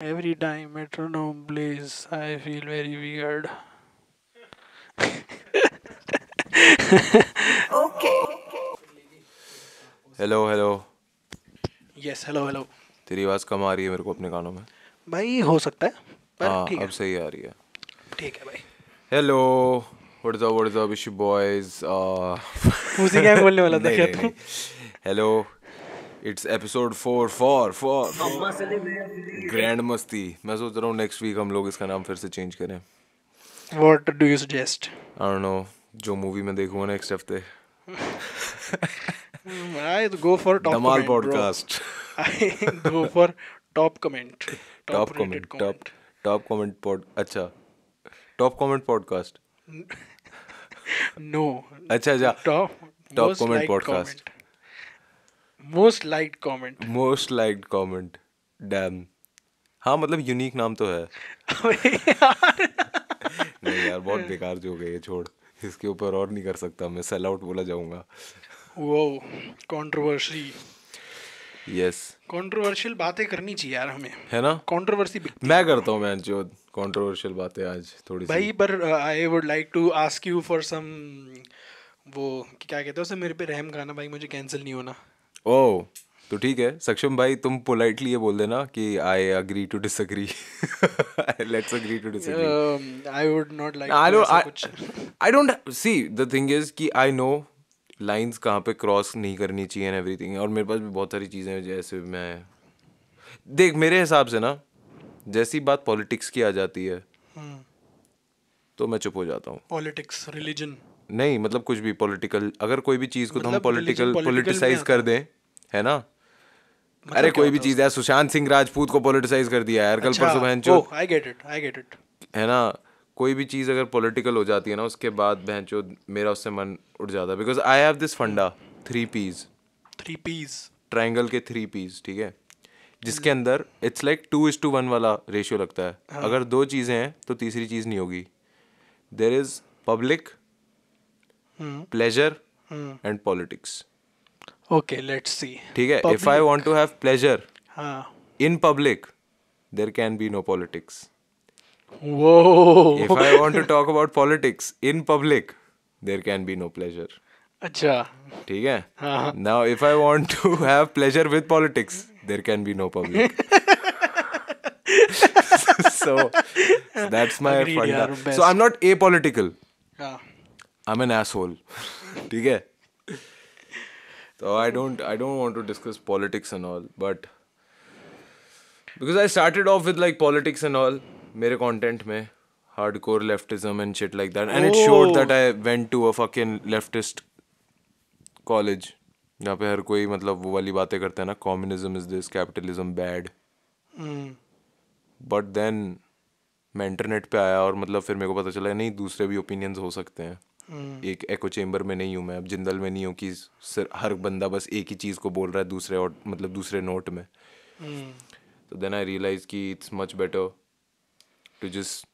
Every time metronome plays, I feel very weird. okay. Hello, hello. Yes, hello, hello. तेरी आवाज कम आ रही है मेरे को अपने कानों में भाई हो सकता है पर हाँ अब सही आ रही है ठीक है भाई hello what's up what's up Ishu boys उसी क्या बोलने वाला था क्या तू hello it's episode four four four Grand Masti मैं सोच रहा हूँ नेक्स्ट वीक हम लोग इसका नाम फिर से चेंज करें what do you suggest I don't know जो मूवी मैं देखूंगा नेक्स्ट हफ्ते आई गो फॉर टॉप धमाल podcast I go for top comment top comment top top comment pod अच्छा टॉप कमेंट पॉडकास्ट नो अच्छा अच्छा top top comment podcast most like comment most like comment damn हाँ मतलब unique नाम तो है नहीं यार बहुत बेकार जो गए छोड़ इसके ऊपर और नहीं कर सकता मैं सेल आउट बोला जाऊंगा वो कंट्रोवर्सी यस कंट्रोवर्शियल बातें करनी चाहिए यार हमें है ना कंट्रोवर्सी मैं करता हूँ मैं जो कंट्रोवर्शियल बातें आज थोड़ी भाई पर I would like to ask you for some वो क्या कहते हो उसे मेरे पे रहम खाना भाई मुझे कैंसिल नहीं होना ओ तो ठीक है सक्षम भाई तुम पोलाइटली ये बोल देना कि I agree to disagree let's agree to disagree I would not like I don't I don't see the thing is कि आई नो लाइंस कहाँ पे क्रॉस नहीं करनी चाहिए एंड एवरीथिंग और मेरे पास भी बहुत सारी चीज़ें हैं जैसे मैं देख मेरे हिसाब से ना जैसी बात पॉलिटिक्स की आ जाती है hmm. तो मैं चुप हो जाता हूँ पॉलिटिक्स रिलीजन नहीं मतलब कुछ भी पॉलिटिकल अगर कोई भी चीज़ को मतलब तो हम पॉलिटिकल मतलब पॉलिटिसाइज कर दें है ना मतलब अरे कोई भी चीज़ है सुशांत सिंह राजपूत को पॉलिटिसाइज कर दिया यार कल अच्छा, परसों बहन चो I get it I get it है ना कोई भी चीज़ अगर पॉलिटिकल हो जाती है ना उसके बाद बहन चो मेरा उससे मन उठ जाता है बिकॉज आई हैव दिस फंडा three P's three P's triangle के थ्री पीज ठीक है जिसके hmm. अंदर it's like two is two one वाला रेशियो लगता है हाँ. अगर दो चीज़ें हैं तो तीसरी चीज़ नहीं होगी there is public hmm. pleasure hmm. and politics okay let's see if I want to have pleasure in public there can be no politics Whoa. If I want to talk about politics in public, there can be no pleasure. अच्छा ठीक है now if I want to have pleasure with politics there can be no public so that's my फंडा so I am not a political I am asshole ठीक है तो I don't I don't want to discuss politics and all but because I started off with like politics and all मेरे content में hard core leftism shit like that and oh. it showed that I went to a fucking leftist college जहाँ पे हर कोई मतलब वो वाली बातें करते हैं ना communism is this capitalism bad but then मैं इंटरनेट पे आया और मतलब फिर मेरे को पता चला नहीं दूसरे भी ओपिनियंस हो सकते हैं एक एको चेम्बर में नहीं हूँ मैं अब जिंदल में नहीं हूँ कि सर हर बंदा बस एक ही चीज़ को बोल रहा है दूसरे और मतलब दूसरे नोट में तो देन आई रियलाइज कि it's much better to just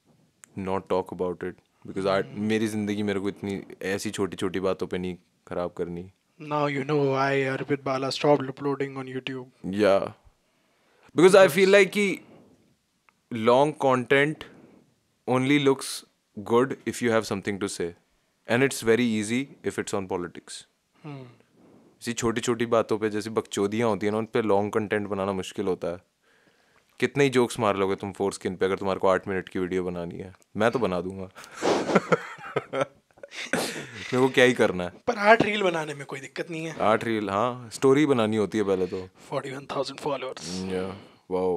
not talk about it because art मेरी ज़िंदगी मेरे को इतनी ऐसी छोटी छोटी बातों पर नहीं ख़राब करनी Now you know why Arpit Bala stopped uploading on YouTube. Yeah. Because yes. I feel like he, long content only looks good if you have something to say. And it's very easy if it's on politics इसी छोटी छोटी बातों पे जैसे बकचोदियाँ होती हैं ना उन पर लॉन्ग कंटेंट बनाना मुश्किल होता है कितने ही जोक्स मार लोगे तुम फोर स्किन पे अगर तुम्हारे को आठ मिनट की वीडियो बनानी है मैं तो बना दूंगा मेरे को क्या ही करना है पर आठ रील बनाने में कोई दिक्कत नहीं है आठ रील हाँ स्टोरी बनानी होती है पहले तो फोर्टी वन थाउजेंड फॉलोअर्स वाह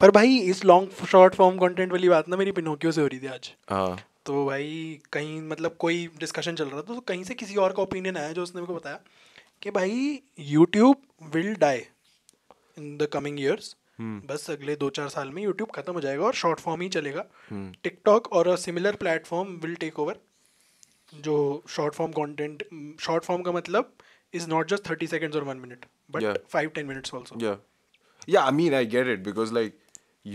पर भाई इस लॉन्ग शॉर्ट फॉर्म कंटेंट वाली बात ना मेरी पिनोकियो से हो रही थी आज हाँ तो भाई कहीं मतलब कोई डिस्कशन चल रहा था तो कहीं से किसी और का ओपिनियन आया जो उसने मेरे को बताया कि भाई YouTube will die in the coming years बस अगले दो चार साल में यूट्यूब खत्म हो जाएगा और शॉर्ट फॉर्म ही चलेगा टिकटॉक हम्म। और similar platform will take over जो short form content short form का मतलब is not just thirty seconds और one minute but five ten minute also या I mean I get it because like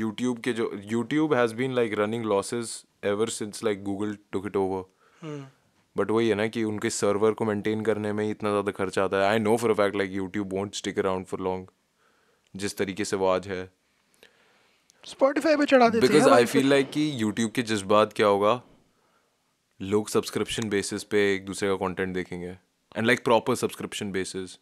YouTube के जो YouTube has been like running losses ever since like Google took it over but वही है ना कि उनके server को मेंटेन करने में इतना ज़्यादा खर्चा आता है I know for a fact like YouTube won't stick around for long जिस तरीके से वो आज है स्पॉटिफाई पे चढ़ा देते बिकॉज आई फील लाइक कि यूट्यूब के जज्बात क्या होगा लोग सब्सक्रिप्शन बेसिस पे एक दूसरे का कंटेंट देखेंगे and like proper subscription basis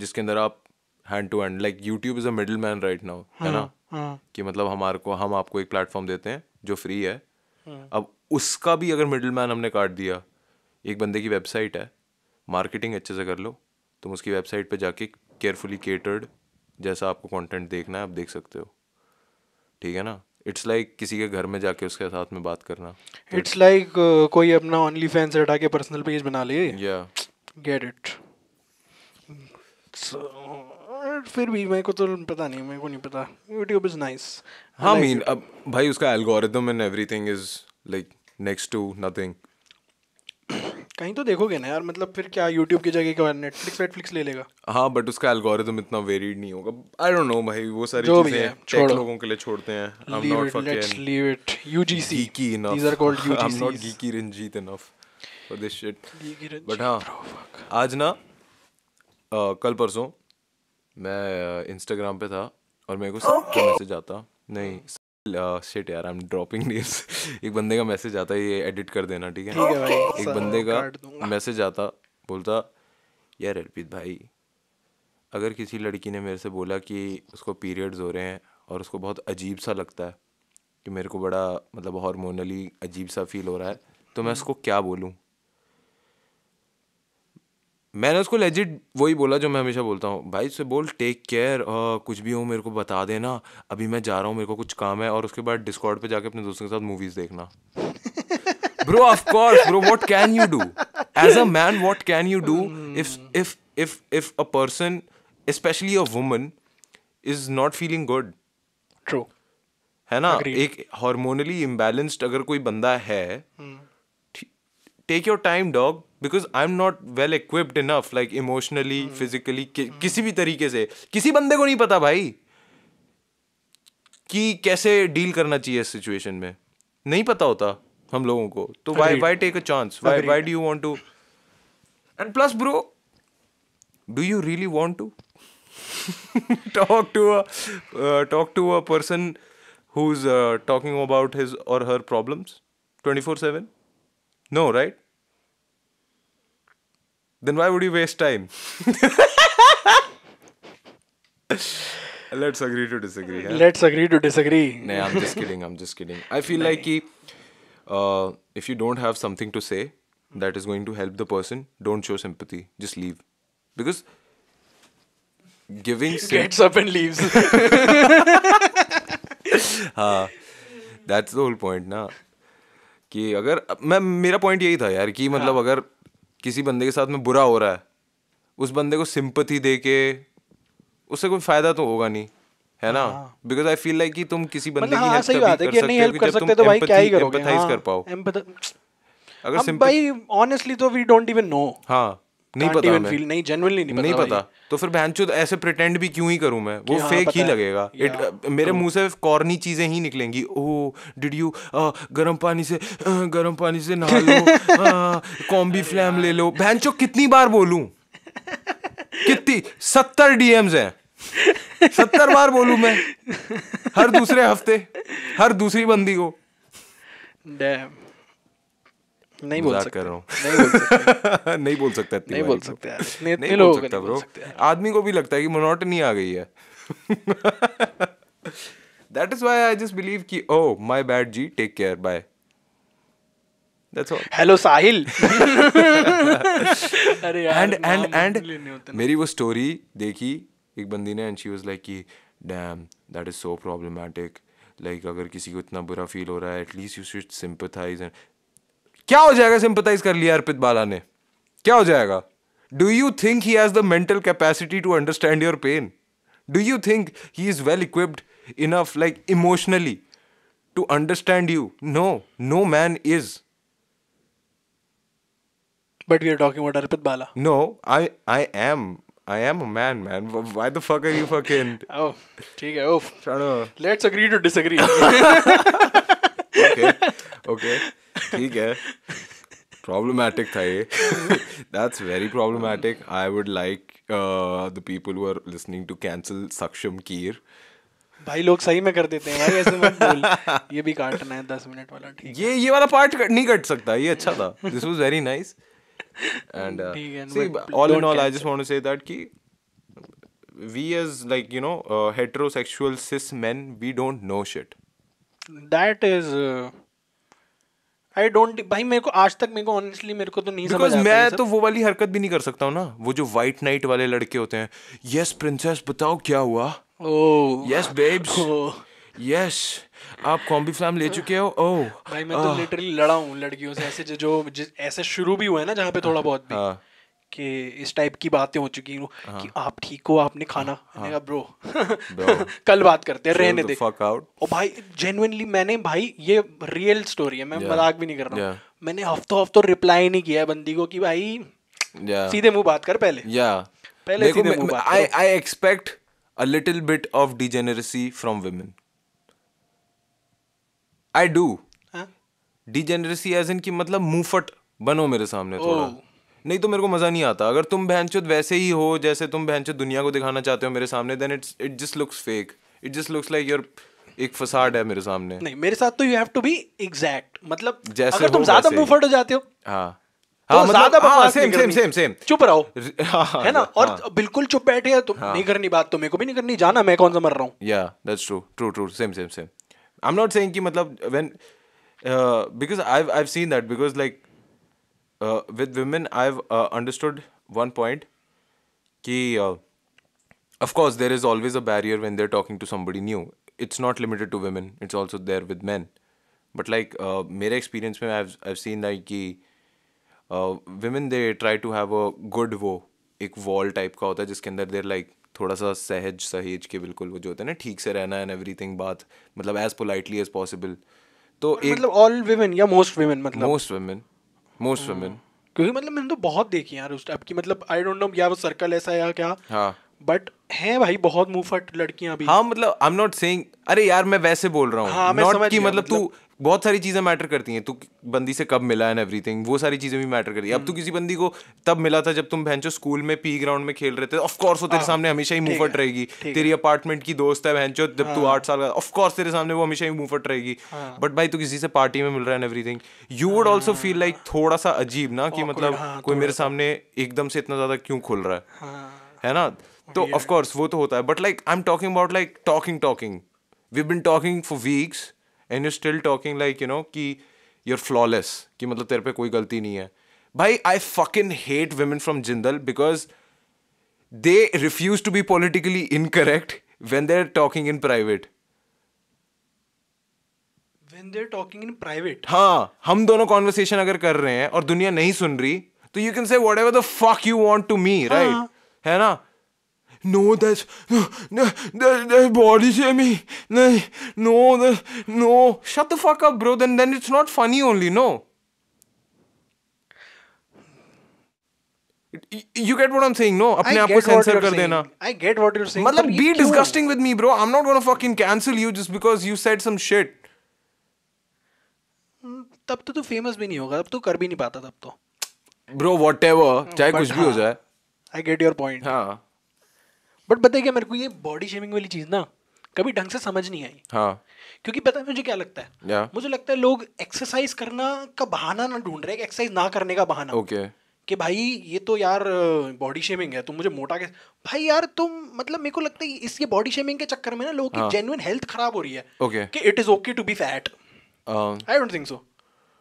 जिसके अंदर आप hand to hand like YouTube is a middle man right now है हाँ, ना हाँ। कि मतलब हमारे को हम आपको एक प्लेटफॉर्म देते हैं जो फ्री है हाँ। अब उसका भी अगर मिडल मैन हमने काट दिया एक बंदे की वेबसाइट है मार्केटिंग अच्छे से कर लो तुम उसकी वेबसाइट पर जाके केयरफुली केटर्ड जैसा आपको कंटेंट देखना है आप देख सकते हो ठीक है ना इट्स लाइक like किसी के घर में जाके उसके साथ में बात करना इट्स लाइक like, uh, कोई अपना ओनली फैंस हटा के पर्सनल पेज बना ले या गेट इट सो फिर भी मेरे को तो पता नहीं मेरे को नहीं पता यूट्यूब इज नाइस हाँ मीन अब भाई उसका algorithm and everything is like next to nothing कहीं तो देखोगे ना यार मतलब फिर क्या YouTube की जगह क्या Netflix Netflix ले लेगा हाँ बट उसका एल्गोरिथम इतना वेरीड नहीं होगा आई डोंट नो भाई वो सारी चीजें छोड़ लोगों के लिए छोड़ते हैं I am not fucking leave it UGC की enough these are called UGC I am not geeky Ranjit enough for this shit but हां आज ना कल परसों मैं इंस्टाग्राम पे था और मेरे को okay. मैसेज आता नहीं शिट यार आई एम ड्रॉपिंग नेम्स एक बंदे का मैसेज आता है ये एडिट कर देना ठीक है ठीक है भाई एक बंदे का मैसेज आता बोलता यार अर्पित भाई अगर किसी लड़की ने मेरे से बोला कि उसको पीरियड्स हो रहे हैं और उसको बहुत अजीब सा लगता है कि मेरे को बड़ा मतलब हार्मोनली अजीब सा फील हो रहा है तो मैं उसको क्या बोलूँ मैंने उसको लेजिट वही बोला जो मैं हमेशा बोलता हूँ भाई उससे बोल टेक केयर कुछ भी हो मेरे को बता देना अभी मैं जा रहा हूँ मेरे को कुछ काम है और उसके बाद डिस्कॉर्ड पे जाके अपने दोस्तों के साथ मूवीज देखना bro of course bro what can you do as a man what can you do if if if if a person specially a woman is not feeling good true है ना Agreed. एक हार्मोनली imbalanced अगर कोई बंदा है take your time dog because I am not well equipped enough like emotionally physically किसी भी तरीके से किसी बंदे को नहीं पता भाई कि कैसे डील करना चाहिए इस सिचुएशन में नहीं पता होता हम लोगों को तो why why take a chance why why do you want to and plus bro do you really want to talk to talk to a person who is talking about his और her problems twenty four seven no right Then why would you waste time? Let's agree to disagree. Yeah? Let's agree to disagree. no, I'm just kidding. I'm just kidding. I feel like ki, uh, if you don't have something to say that is going to help the person, don't show sympathy. Just leave. Because giving sim- gets up and leaves. हाँ that's the whole point ना कि अगर मैं मेरा point यही था यार कि मतलब अगर किसी बंदे के साथ में बुरा हो रहा है उस बंदे को सिंपति दे के उससे कोई फायदा तो होगा नहीं है ना बिकॉज आई फील लाइक कि तुम किसी बंदे मतलब की हेल्प हाँ, हाँ, सही बात है कि नहीं हेल्प कर सकते तो भाई क्या ही करोगे एम्पथाइज हाँ। कर पाओ अगर सिंपल भाई ऑनेस्टली तो वी डोंट इवन नो हां नहीं पता even feel, नहीं genuinely नहीं पता नहीं पता तो फिर बहनचोद ऐसे प्रिटेंड भी क्यों ही करूं मैं वो हाँ, फेक ही लगेगा इट yeah. Uh, मेरे मुंह से कॉर्नी चीजें ही निकलेंगी ओ डिड यू गरम पानी से uh, गरम पानी से नहा लो कॉम्बी uh, फ्लेम ले लो बहनचोद कितनी बार बोलूं कितनी सत्तर डीएम्स हैं सत्तर बार बोलूं मैं हर दूसरे हफ्ते हर दूसरी बंदी को डैम नहीं बोल सकते कर रहा हूँ नहीं बोल सकते नहीं बोल सकते तो। नहीं बोल सकते यार इतने इतने सकता ब्रो आदमी को भी लगता है कि मोनोटनी आ गई है that is why I just believe कि ओ माय बैड जी take care bye That's all. Hello Sahil. अरे यार एंड एंड एंड मेरी वो स्टोरी देखी एक बंदी ने एंड शी वाज लाइक कि damn that is so problematic like अगर किसी को इतना बुरा फील हो रहा है at least you should sympathize and क्या हो जाएगा सिंपथाइज कर लिया अर्पित बाला ने क्या हो जाएगा do you think he has the mental capacity to understand your pain do you think he is well equipped enough like emotionally to understand you no no man is but we are talking about Arpit Bala no I I am I am a man, man. Why the fuck are you fucking? Oh, okay. Oh, let's agree to disagree. okay, okay. ठीक है problematic था ये that's very problematic I would like the people who are listening to cancel Saksham Keer भाई लोग सही में कर देते हैं भाई ऐसे मत बोल ये भी काटना है दस मिनट वाला ठीक ये ये वाला पार्ट कर, नहीं कट सकता ये अच्छा था this was very nice and see all in all I just want to say that कि we as like you know heterosexual cis men we don't know shit that is I don't भाई मेरे को आज तक मेरे को honestly मेरे को तो नहीं समझ आता मैं तो वो वाली हरकत भी नहीं कर सकता हूँ ना वो जो व्हाइट नाइट वाले लड़के होते हैं यस प्रिंसेस बताओ क्या हुआ यस बेब्स यस आप कॉम्बी फ्लैम ले चुके हो ओह oh. भाई मैं तो लिटरली ah. लड़ा हूँ लड़कियों से ऐसे जो ऐसे शुरू भी हुआ है ना जहाँ पे थोड़ा बहुत भी हाँ। कि इस टाइप की बातें हो चुकी हूँ कि हाँ। आप ठीक हो आपने हाँ। खाना मैंने हाँ। कहा ब्रो कल बात करते हैं रहने दे और भाई जेनुअनली मैंने भाई ये रियल स्टोरी है मैं yeah. मजाक भी नहीं कर रहा yeah. मैंने हफ्तों हफ्तों रिप्लाई नहीं किया है बंदी को कि भाई yeah. सीधे मुंह बात कर पहले पहले सीधे मुंह बात I I expect a little bit of degeneracy from women I do degeneracy as in की मतलब मुंहफट बनो मेरे सामने थोड़ा oh। नहीं तो मेरे को मज़ा नहीं आता अगर तुम बहन वैसे ही हो जैसे तुम बहन दुनिया को दिखाना चाहते हो मेरे सामने then it's it just looks fake it just looks like your एक फसाड है मेरे सामने नहीं मेरे साथ तो you have to be exact मतलब जैसे अगर तुम ज्यादा मूफर्ड हो जाते हो हां हाँ, तो हाँ, मतलब, हाँ, सेम, सेम, सेम, सेम. चुप रहो हाँ, है ना हाँ, और बिल्कुल चुप बैठे हैं तुम तो हाँ, नहीं करनी बात तो मेरे को भी नहीं करनी जाना मैं कौन सा मर रहा हूँ या that's true true true same same same I am not saying कि मतलब when because I I have seen that because like Uh, with women i've uh, understood one point ki uh, of course there is always a barrier when they're talking to somebody new it's not limited to women it's also there with men but like uh, mere experience mein i've i've seen like ki uh, women they try to have a good वो wall type type का होता jiske जिसके they there like थोड़ा सा सहज सहेज के बिल्कुल वो जो होता है ना ठीक से रहना एंड एवरीथिंग बात मतलब एज पोलाइटली एज पॉसिबल तो एक मतलब ऑल वुमेन या मोस्ट वुमेन मतलब मोस्ट वुमेन मोस्ट वुमेन हाँ। क्योंकि मतलब मैंने तो बहुत देखी यार उस टाइप की मतलब आई डोंट नो क्या वो सर्कल ऐसा है या क्या हाँ बट हैं भाई बहुत मुंहफट लड़कियां भी हाँ मतलब आई एम नॉट सेइंग अरे यार मैं वैसे बोल रहा हूँ हाँ, नॉट कि मतलब तू मतलब- बहुत सारी चीज़ें मैटर करती हैं तू बंदी से कब मिला एंड एवरीथिंग वो सारी चीज़ें भी मैटर करती है अब तू हम्म। किसी बंदी को तब मिला था जब तुम बहन चो स्कूल में पी ग्राउंड में खेल रहे थे ऑफ कोर्स वो तेरे हाँ, सामने हमेशा ही मुंहफट रहेगी तेरी अपार्टमेंट की दोस्त है भैंचो जब तू हाँ। आठ साल का ऑफ कोर्स तेरे सामने वो हमेशा ही मुंहफट रहेगी बट हाँ। भाई तू किसी से पार्टी में मिल रहा है and everything you would also feel like थोड़ा सा अजीब ना कि मतलब कोई मेरे सामने एकदम से इतना ज़्यादा क्यों खुल रहा है है ना तो ऑफ कोर्स वो तो होता है but like I am talking about like talking talking we been talking for weeks and you still talking like you know कि यू आर फ्लॉलेस कि मतलब तेरे पे कोई गलती नहीं है भाई I in hate women from Jindal because they refuse to be politically incorrect when they are talking in private when they're talking in private हाँ हम दोनों कॉन्वर्सेशन अगर कर रहे हैं और दुनिया नहीं सुन रही तो you can say whatever the fuck you want to me right है ना No, that's no, no, that, that body shaming. No, no, that, no. Shut the fuck up, bro. Then, then it's not funny only, no. You get what I'm saying, no? अपने आप को censor कर देना. I get what you're saying. मतलब be disgusting with me, bro. I'm not gonna fucking cancel you just because you said some shit. तब तो तू famous भी नहीं होगा तब तो कर भी नहीं पाता तब तो ब्रो वॉट एवर चाहे कुछ भी हो जाए I get your point. हाँ बट बताइए क्या मेरे को ये बॉडी शेमिंग वाली चीज़ ना कभी ढंग से समझ नहीं आई हाँ क्योंकि पता है मुझे क्या लगता है yeah. मुझे लगता है लोग एक्सरसाइज करना का बहाना ना ढूंढ रहे हैं एक्सरसाइज ना करने का बहाना ओके okay. कि भाई ये तो यार बॉडी शेमिंग है तुम मुझे मोटा कैसे भाई यार तुम मतलब मेरे को लगता है इसके बॉडी शेमिंग के चक्कर में ना लोगों की जेन्युइन हाँ। हेल्थ खराब हो रही है ओके कि it is okay to be fat I don't think so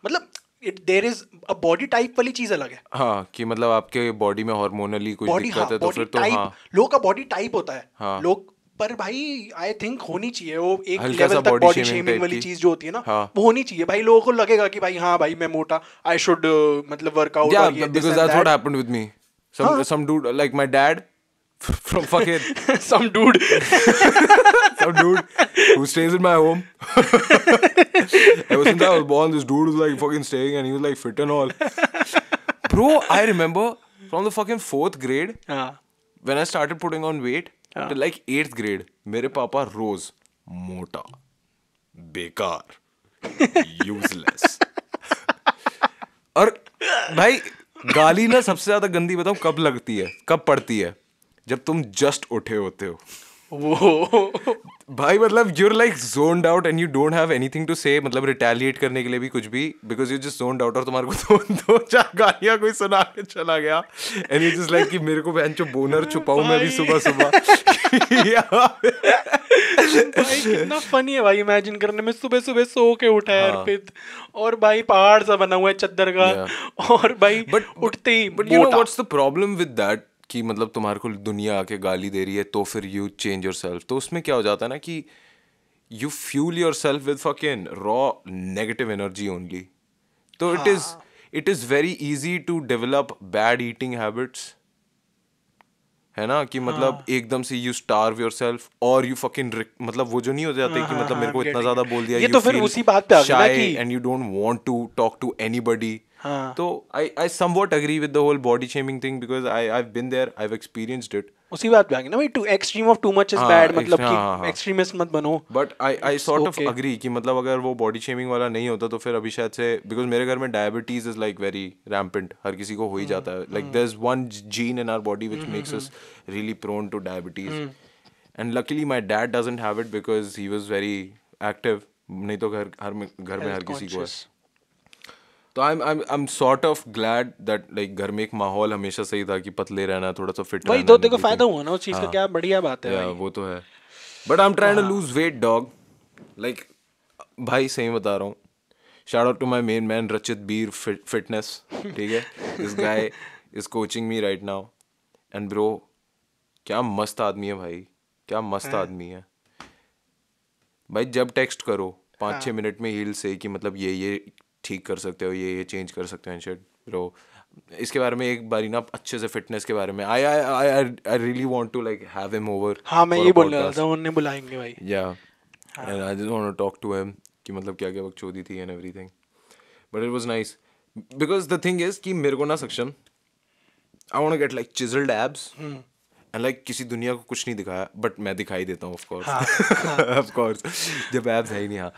मतलब there is a body type वाली चीज अलग है हाँ कि मतलब आपके बॉडी में हॉर्मोनली कोई body, दिक्कत हाँ, है तो फिर तो हाँ लोग का बॉडी टाइप होता है हाँ, लोग पर भाई आई थिंक होनी चाहिए वो एक लेवल तक बॉडी शेमिंग वाली चीज जो होती है ना हाँ. वो होनी चाहिए भाई लोगों को लगेगा कि भाई हाँ भाई मैं मोटा आई शुड uh, मतलब workout because that's what happened with me some some dude like my dad from fucking some dude some dude who stays in my home ever since i was born this dude was like fucking staying and he was like fit and all bro i remember from the fucking fourth grade uh. huh when i started putting on weight uh. to like eighth grade mere papa rose mota bekar useless और भाई गाली ना सबसे ज्यादा गंदी बताऊं कब लगती है कब पड़ती है जब तुम जस्ट उठे होते हो वो भाई मतलब you're like zone out and you don't have anything to say मतलब रिटेलिएट करने के लिए भी कुछ भी because you just zone out और तुम्हारे को दो दो चार गालियां कोई सुना के चला गया एंड यू जस्ट लाइक कि मेरे को बहन चो बोनर छुपाऊ मैं भी सुबह सुबह भाई कितना फनी है भाई इमेजिन करने में सुबह सुबह सो के उठा हाँ. अर्पित और भाई पहाड़ सा बना हुआ है चद्दर का yeah. और भाई बट उठते ही but you know what's the problem with that कि मतलब तुम्हारे को दुनिया आके गाली दे रही है तो फिर यू चेंज योर सेल्फ तो उसमें क्या हो जाता है ना कि you fuel yourself with fuckin raw negative energy only तो it is it is very easy to develop bad eating habits है ना कि मतलब हाँ. एकदम से यू स्टार्व योर सेल्फ और यू फकिन मतलब वो जो नहीं हो जाते हाँ, कि मतलब हाँ, मेरे को हाँ, इतना ज्यादा बोल दिया ये तो फिर उसी बात पे आ गया कि and you don't want to talk to anybody हाँ। तो I I somewhat agree with the whole body shaming thing because I I been there I have experienced it उसी बात पे आएंगे ना भाई too extreme of too much is bad मतलब कि एक्सट्रीमिस्ट हाँ, हाँ, मत बनो but I I sort of agree कि मतलब अगर वो बॉडी शेमिंग वाला नहीं होता तो फिर अभी शायद से बिकॉज मेरे घर में diabetes is like very rampant हर किसी को हो ही जाता है like there is one gene in our body which makes us really prone to diabetes and luckily my dad doesn't have it because he was very active नहीं तो घर हर में घर में हर किसी को है तो I I I am sort of glad that like घर में एक माहौल हमेशा सही था कि पतले रहना थोड़ा सा फिट भाई तो देखो फायदा हुआ ना उस चीज का हाँ। क्या बढ़िया बात है yeah, वो तो है but I am trying to lose weight dog like भाई सही बता रहा हूँ shout out to my main man Rachit Bir fitness ठीक है this guy is coaching me right now and bro क्या मस्त आदमी है भाई क्या मस्त हाँ। आदमी है भाई जब टेक्स्ट करो पाँच छः मिनट में हील से कि मतलब ये ये ठीक कर सकते हो ये ये चेंज कर सकते हो एंड शेट ब्रो इसके बारे में एक बारी ना अच्छे से फिटनेस के बारे में I I I I really want to like have him over हां मैं ये बोल रहा था उन्होंने बुलाएंगे भाई या and I just want to talk to him कि मतलब क्या क्या बकचोदी थी and everything but it was nice because the thing is कि मेरे को ना Saksham I want to get like chiselled abs and like किसी दुनिया को कुछ नहीं दिखाया बट मैं दिखाई देता हूँ ऑफ कोर्स ऑफ कोर्स जब एब्स है ही नहीं हाँ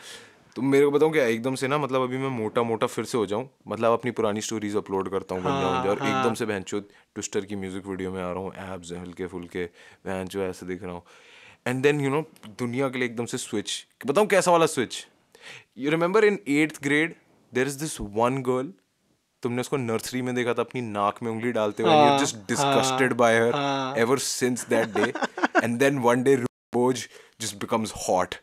तो मेरे को बताऊँ क्या एकदम से ना मतलब अभी मैं मोटा मोटा फिर से हो जाऊँ मतलब अपनी पुरानी स्टोरीज अपलोड करता हूँ हाँ, हाँ. और एकदम से बहन ट्विस्टर की म्यूजिक वीडियो में आ रहा हूँ एब्स हल्के फुल्के भैंचो ऐसे दिख रहा हूँ एंड देन यू नो दुनिया के लिए एकदम से स्विच बताऊँ कैसा वाला switch you remember in eighth grade there is this one girl तुमने उसको नर्सरी में देखा था अपनी नाक में उंगली डालते हुए you just disgusted by her ever since that day and then one day bows just becomes hot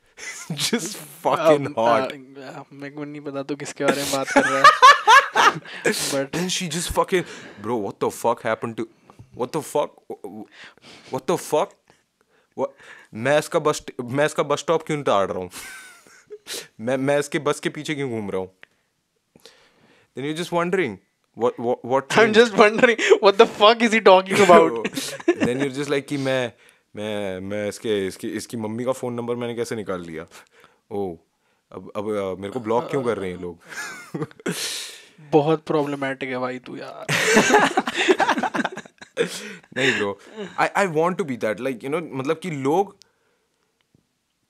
just fucking uh, hot. Uh, मेरे को नहीं पता तो किसके बारे में बात कर रहा है. But then she just fucking bro, what the fuck happened to what the fuck what the fuck what मैं इसका बस मैं इसका बस स्टॉप क्यों ताड़ रहा हूँ मैं मैं इसके बस के पीछे क्यों घूम रहा हूँ then you're just wondering what what what I'm just wondering what the fuck is he talking about then you're just like कि मैं मैं मैं इसके इसकी इसकी मम्मी का फ़ोन नंबर मैंने कैसे निकाल लिया ओ अब अब, मेरे को ब्लॉक क्यों कर रहे हैं लोग बहुत प्रॉब्लमेटिक है भाई तू यार नहीं bro I I want to be that like you know मतलब कि लोग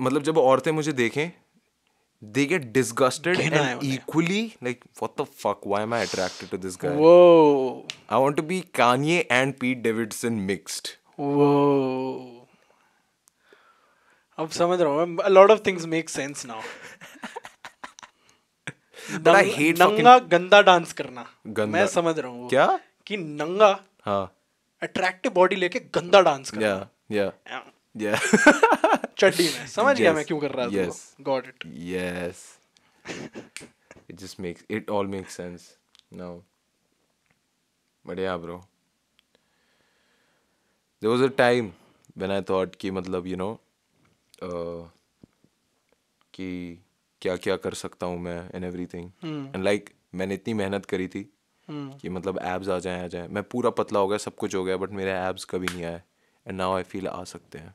मतलब जब औरतें मुझे देखें they get disgusted and equally like what the fuck why am i attracted to this guy whoa i want to be kanye and pete davidson mixed whoa अब समझ रहा हूँ lot of things make sense now नंगा गंदा dance करना गंदा. मैं समझ रहा हूँ क्या कि नंगा अट्रैक्टिव हाँ। बॉडी लेके गंदा डांस करना या या या चड्डी में समझ गया मैं क्यों कर रहा था got it yes it just makes it all makes sense now बढ़िया bro there was a time when I thought कि मतलब यू नो कि क्या क्या कर सकता हूँ मैं इन एवरी थिंग एंड लाइक मैंने इतनी मेहनत करी थी hmm. कि मतलब एब्स आ जाए आ जाए मैं पूरा पतला हो गया सब कुछ हो गया बट मेरे एब्स कभी नहीं आए एंड नाउ आई फील आ सकते हैं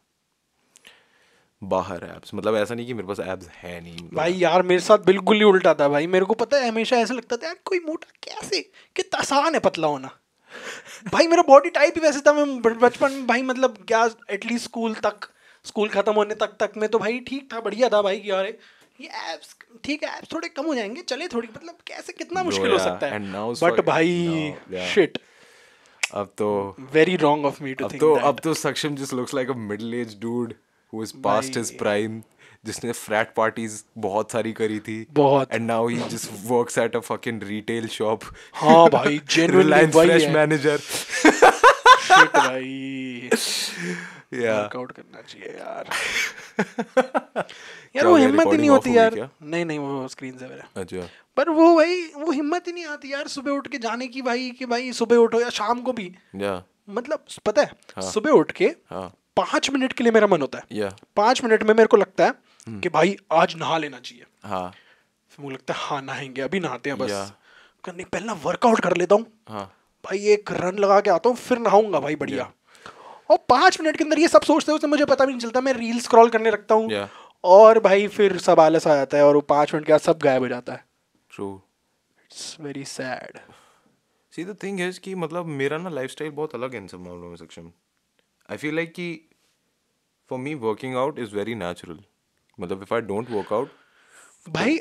बाहर एब्स मतलब ऐसा नहीं कि मेरे पास एब्स है नहीं मतलब। भाई यार मेरे साथ बिल्कुल ही उल्टा था भाई मेरे को पता है हमेशा ऐसा लगता था यार कोई मोटा कैसे कितना आसान है पतला होना भाई मेरा बॉडी टाइप ही वैसे था मैं बचपन में भाई मतलब क्या एटलीस्ट स्कूल तक स्कूल ख़त्म होने तक तक में तो भाई ठीक था बढ़िया था भाई कि अरे ये एप्स ठीक है एप्स थोड़े कम हो जाएंगे चले थोड़ी मतलब कैसे कितना मुश्किल हो सकता है बट भाई शिट अब तो very wrong of me to think तो अब तो Saksham just looks like a middle age dude who is past his prime जिसने फ्रैट पार्टीज बहुत सारी करी थी बहुत and now he just works at a fucking retail shop हां भाई जेन्युइनली फ्रेश मैनेजर शिट भाई वर्कआउट करना चाहिए यार यार वो हिम्मत ही नहीं होती यार नहीं नहीं वो स्क्रीन से मेरा अच्छा पर वो भाई वो हिम्मत ही नहीं आती यार सुबह उठ के जाने की भाई कि भाई सुबह उठो या शाम को भी मतलब पता है हाँ। सुबह उठ के हाँ। पांच मिनट के लिए मेरा मन होता है पांच मिनट में मेरे को लगता है हम्म। कि भाई आज नहा लेना चाहिए हाँ मुझे लगता है हाँ नहाएंगे अभी नहाते हैं बस नहीं पहले वर्कआउट कर लेता हूँ हाँ। भाई एक रन लगा के आता हूँ फिर नहाऊंगा भाई बढ़िया और पांच मिनट के अंदर ये सब सोचते हुए मुझे पता भी नहीं चलता मैं रील स्क्रॉल करने रखता हूँ yeah. और भाई फिर सब आलस आ जाता है और वो पांच मिनट के बाद सब गायब हो जाता है true it's very sad see the thing is कि मतलब मेरा ना लाइफस्टाइल बहुत अलग है इन सब मामलों में सक्षम आई फील लाइक कि for me working out is very natural मतलब if I don't work out भाई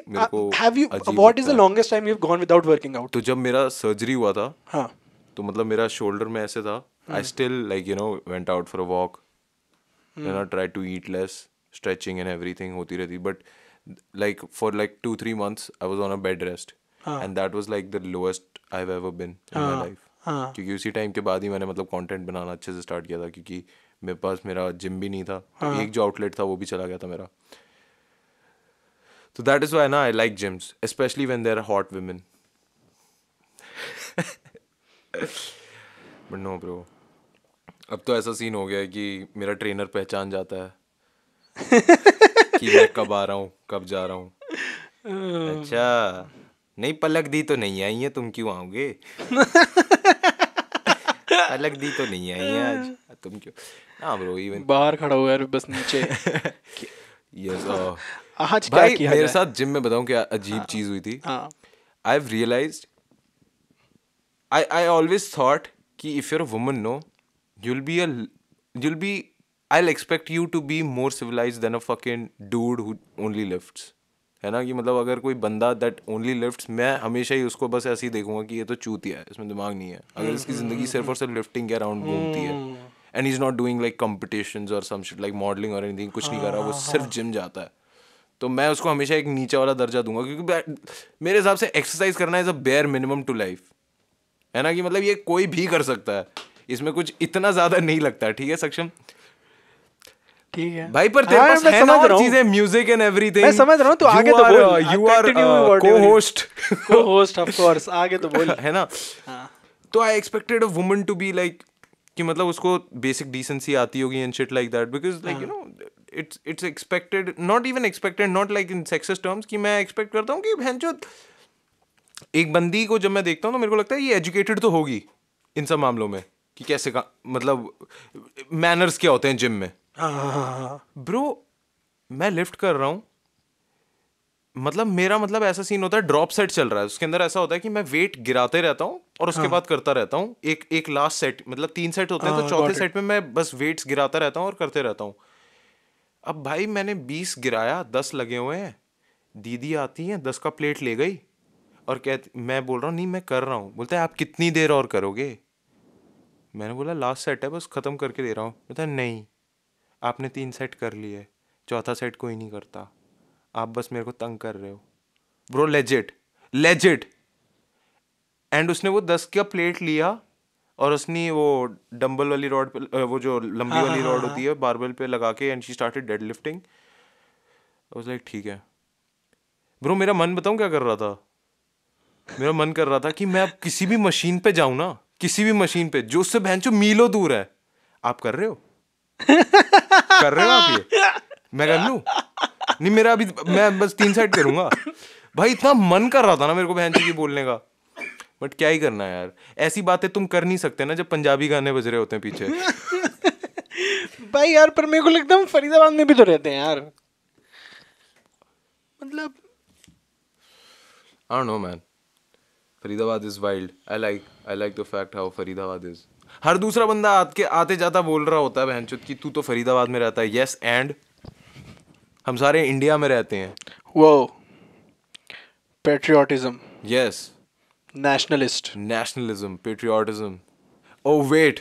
have you what is the longest time you have gone without working out तो जब मेरा सर्जरी हुआ था हां तो मतलब मेरा शोल्डर में ऐसे था I still like you know went out for a walk you know try to eat less stretching and everything होती रहती but like for like two three months I was on a bed rest and that was like the lowest I have ever been in my life क्योंकि उसी time के बाद ही मैंने मतलब content बनाना अच्छे से स्टार्ट किया था क्योंकि मेरे पास मेरा जिम भी नहीं था तो हाँ। एक जो आउटलेट था वो भी चला गया था मेरा तो दैट इज वाई ना I like gyms specially when there hot women but no bro अब तो ऐसा सीन हो गया है कि मेरा ट्रेनर पहचान जाता है कि मैं कब आ रहा हूँ कब जा रहा हूँ अच्छा नहीं पलक दी तो नहीं आई है तुम क्यों आओगे पलक दी तो नहीं आई है आज तुम क्यों हाँ ब्रो इवन बाहर खड़ा हुआ है बस नीचे यस oh. आज भाई क्या किया मेरे साथ जिम में बताऊं क्या अजीब हाँ। चीज हुई थी I have realised I I always thought कि if you're a woman no you'll be a you'll be I'll expect you to be more civilized than a fucking dude who only lifts है ना कि मतलब अगर कोई बंदा that only lift मैं हमेशा ही उसको बस ऐसे ही देखूंगा कि ये तो चूतिया है इसमें दिमाग नहीं है अगर इसकी हम्म, ज़िंदगी हम्म, सिर्फ और हम्म। सिर्फ लिफ्टिंग के अराउंड घूमती है and is not doing like competition और सम शिट लाइक मॉडलिंग और एनीथिंग कुछ नहीं कर रहा वो हाँ, सिर्फ जिम हाँ। जाता है तो मैं उसको हमेशा एक नीचे वाला दर्जा दूंगा क्योंकि मेरे हिसाब से एक्सरसाइज करना is a bare minimum to life है ना कि मतलब ये कोई भी कर सकता है इसमें कुछ इतना ज्यादा नहीं लगता ठीक है सक्षम ठीक है भाई पर तेरे हाँ, पास है ना चीजें म्यूजिक एंड एवरीथिंग मैं समझ रहा हूं तो uh, आगे तो बोल you are cohost cohost of course आगे तो बोल है ना हाँ। तो I expected a woman to be like कि मतलब उसको बेसिक डिसेंसी आती होगी and shit like that because like you know it's it's expected not even expected not like in sexes terms कि मैं एक्सपेक्ट करता हूँ कि बहन एक बंदी को जब मैं देखता हूँ तो मेरे को लगता है ये एजुकेटेड तो होगी इन सब मामलों में कि कैसे का मतलब मैनर्स क्या होते हैं जिम में ब्रो हाँ, हाँ, हाँ, मैं लिफ्ट कर रहा हूँ मतलब मेरा मतलब ऐसा सीन होता है ड्रॉप सेट चल रहा है उसके अंदर ऐसा होता है कि मैं वेट गिराते रहता हूँ और उसके हाँ. बाद करता रहता हूँ एक एक लास्ट सेट मतलब तीन सेट होते हैं तो चौथे सेट में मैं बस वेट्स गिराता रहता हूँ और करते रहता हूँ अब भाई मैंने बीस गिराया दस लगे हुए हैं दीदी आती हैं दस का प्लेट ले गई और कह मैं बोल रहा हूँ नहीं मैं कर रहा हूँ बोलता है आप कितनी देर और करोगे मैंने बोला लास्ट सेट है बस ख़त्म करके दे रहा हूँ बोलता है नहीं आपने तीन सेट कर लिए चौथा सेट कोई नहीं करता आप बस मेरे को तंग कर रहे हो ब्रो लेजिट लेजिट एंड उसने वो दस का प्लेट लिया और उसने वो डम्बल वाली रॉड पे वो जो लंबी हाँ, वाली रॉड हाँ, हाँ, होती हाँ। है बारबेल पे लगा के and she started deadlifting like ठीक है ब्रो मेरा मन बताऊँ क्या कर रहा था मेरा मन कर रहा था कि मैं अब किसी भी मशीन पे जाऊं ना किसी भी मशीन पे जो उससे बहन चो मीलो दूर है आप कर रहे हो कर रहे हो आप ये मैं कर लू नहीं मेरा अभी मैं बस तीन साइड करूंगा भाई इतना मन कर रहा था ना मेरे को बहन चुकी बोलने का बट क्या ही करना है यार ऐसी बातें तुम कर नहीं सकते ना जब पंजाबी गाने बज रहे होते हैं पीछे भाई यार पर मेरे को लगता है फरीदाबाद में भी तो रहते हैं यार मतलब I don't know man Faridabad is wild I like I like the fact how Faridabad is हर दूसरा बंदा आपके आते जाता बोल रहा होता है बहनचोद कि तू तो फरीदाबाद में रहता है यस एंड हम सारे इंडिया में रहते हैं वो patriotism yes nationalist nationalism patriotism oh wait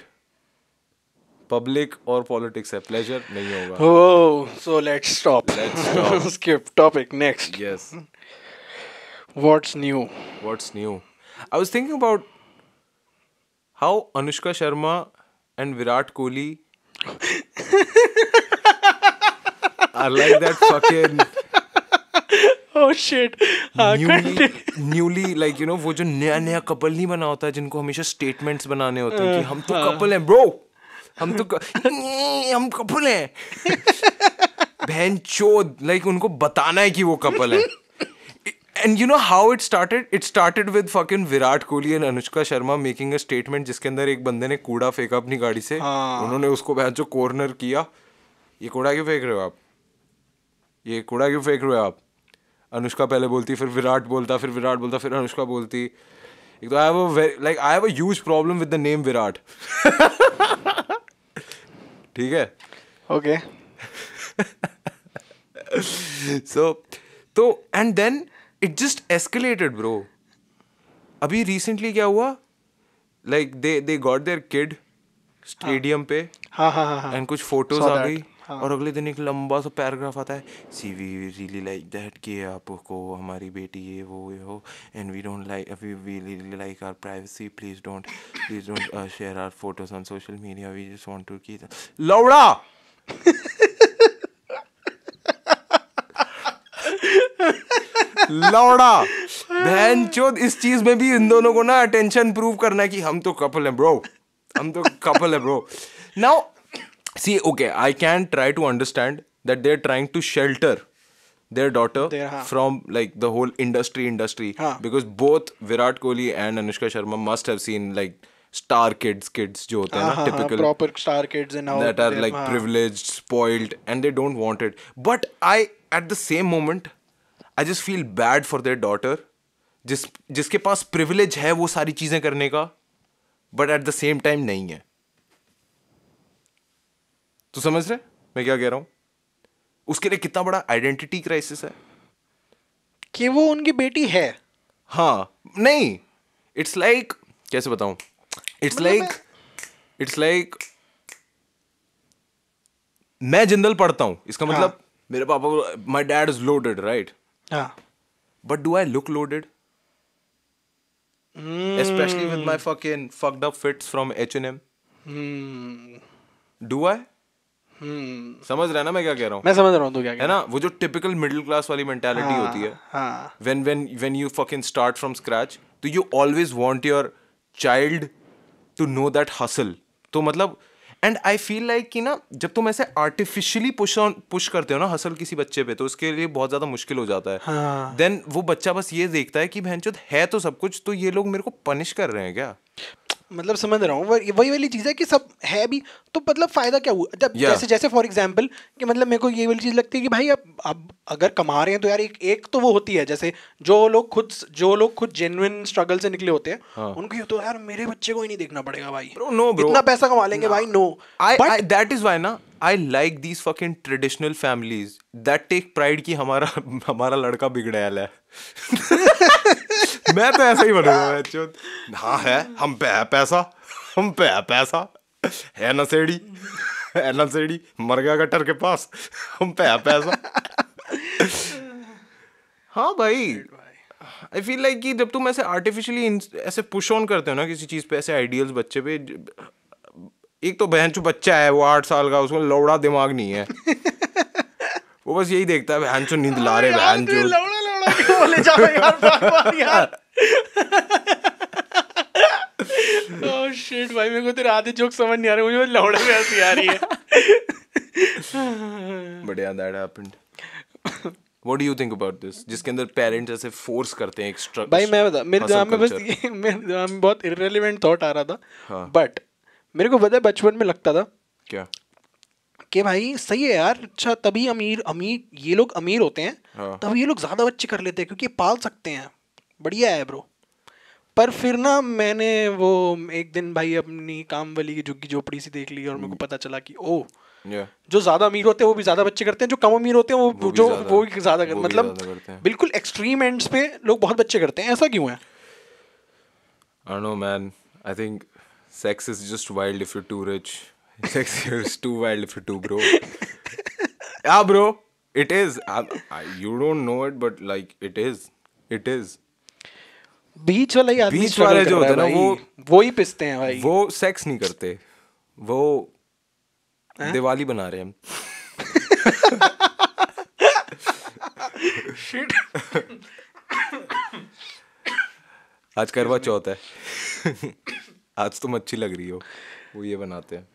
public और पॉलिटिक्स है प्लेजर नहीं होगा oh so let's stop let's skip topic next yes what's new what's new I was thinking about how Anushka Sharma and Virat Kohli I like that fucking newly like you know वो जो नया नया couple नहीं बना होता है जिनको हमेशा स्टेटमेंट्स बनाने होते हैं कि uh, हम तो कपल हाँ। हैं ब्रो हम तो हम कपल हैं बहन चोद लाइक उनको बताना है कि वो कपल है and you know how it started it started with fucking Virat Kohli and Anushka Sharma making a statement जिसके अंदर एक बंदे ने कूड़ा फेंका अपनी गाड़ी से हाँ. उन्होंने उसको बहन जो कॉर्नर किया ये कूड़ा क्यों फेंक रहे हो आप ये कूड़ा क्यों फेंक रहे हो आप अनुष्का पहले बोलती फिर विराट बोलता फिर विराट बोलता फिर अनुष्का बोलती एक तो I have a like I have a huge problem with the name Virat ठीक है ओके सो तो and then it just escalated bro अभी रिसेंटली क्या हुआ like they they got their kid stadium पे एंड हाँ, हाँ, हाँ, कुछ फोटोज आ गई और अगले दिन एक लंबा सा पैराग्राफ आता है see we really like that कि आपको हमारी बेटी ये वो ये हो and we don't like we really like our privacy please don't please don't share our photos on social media we just want to की लौड़ा लौड़ा बहन चोद इस चीज में भी इन दोनों को ना अटेंशन प्रूव करना है कि हम तो कपल है ब्रो हम तो कपल है bro now see okay I can try to understand that they are trying to shelter their daughter They're, from like the whole industry industry huh. because both Virat Kohli and Anushka Sharma must have seen like star kids kids jo hota hai na typical proper star kids and how that are like privileged spoiled and they don't want it but I at the same moment I just feel bad for their daughter जिस जिसके पास privilege है वो सारी चीज़ें करने का but at the same time नहीं है तो समझ रहे मैं क्या कह रहा हूं उसके लिए कितना बड़ा आइडेंटिटी क्राइसिस है कि वो उनकी बेटी है हाँ नहीं इट्स लाइक like, कैसे बताऊं इट्स लाइक इट्स लाइक मैं जिंदल पढ़ता हूं इसका मतलब हाँ. मतलब मेरे पापा my dad is loaded right but do I look loaded loaded? With my fuck in fucking fucked up fits from H&M. Mm. Do I? Hmm. समझ रहा है ना मैं क्या कह रहा हूँ मैं समझ रहा हूँ तो क्या है ना वो जो टिपिकल मिडिल क्लास वाली मेंटेलिटी हाँ, होती है when when when you fucking start from scratch तो you always want your child to know that hustle तो मतलब एंड आई फील लाइक कि ना जब तुम ऐसे आर्टिफिशियली पुश ऑन पुश करते हो ना हसल किसी बच्चे पे तो उसके लिए बहुत ज़्यादा मुश्किल हो जाता है देन हाँ। वो बच्चा बस ये देखता है कि बहन है तो सब कुछ तो ये लोग मेरे को पनिश कर रहे हैं क्या मतलब समझ रहा हूँ वही वाली चीज़ है कि सब है भी तो मतलब फ़ायदा क्या हुआ जब yeah. जैसे जैसे फॉर एग्जाम्पल कि मतलब मेरे को ये वाली चीज़ लगती है कि भाई अब अब अगर कमा रहे हैं तो यार एक एक तो वो होती है जैसे जो लोग खुद जो लोग खुद जेनुइन स्ट्रगल से निकले होते हैं हाँ. उनको ये तो यार मेरे बच्चे को ही नहीं देखना पड़ेगा भाई नो no, bro. इतना पैसा कमा लेंगे nah. भाई नो दैट इज़ वाई ना I like these fucking traditional families that take pride कि हमारा हमारा लड़का बिगड़ा है मैं तो ऐसा ही रहा हूँ हाँ है हम पे है पैसा हम पे है पैसा है ना सेड़ी है ना सेड़ी मर गया गटर के पास हम पे है पैसा हाँ भाई आई फील लाइक कि जब तुम ऐसे आर्टिफिशियली ऐसे पुश ऑन करते हो ना किसी चीज़ पे ऐसे आइडियल्स बच्चे पे एक तो बहन जो बच्चा है वो आठ साल का उसमें लौड़ा दिमाग नहीं है वो बस यही देखता है बहन जो नींद ला रहे बहन जो लौड़ा लौड़ा बोले जाओ यार बार बार यार ओह शिट oh, भाई मेरे को तेरे आधे जोक समझ नहीं आ रहे मुझे लौड़े में हंसी आ रही है बढ़िया that happened what do you think about this जिसके अंदर पेरेंट्स ऐसे फोर्स करते हैं एक्स्ट्रा भाई मैं बता मेरे दिमाग में बस मेरे दिमाग में बहुत इररिलेवेंट थॉट आ रहा था बट हाँ। मेरे को पता बचपन में लगता था क्या के भाई सही है यार अच्छा तभी अमीर अमीर ये लोग अमीर होते हैं हाँ। तभी ये लोग ज़्यादा बच्चे कर लेते हैं क्योंकि पाल सकते हैं बढ़िया है ब्रो पर फिर ना मैंने वो एक दिन भाई अपनी काम वाली की झुग्गी झोपड़ी सी देख ली और मेरे को हम्म। पता चला कि ओ जो ज़्यादा अमीर होते हैं वो भी ज़्यादा बच्चे करते हैं जो कम अमीर होते हैं वो, वो जो वो भी ज़्यादा कर मतलब बिल्कुल एक्सट्रीम एंड्स पे लोग बहुत बच्चे करते हैं ऐसा क्यों है I know man I think Sex is just wild if you're too rich. Sex is too wild if you're too broke. yeah, bro. It is. I, I, you don't know it, but like it is. It is. बीच वाला ही आदमी बीच वाले जो होते हैं ना वो वो ही पिसते हैं भाई वो सेक्स नहीं करते वो है? दिवाली बना रहे हैं शिट आज करवा चौथ है आज तुम अच्छी लग रही हो वो ये बनाते हैं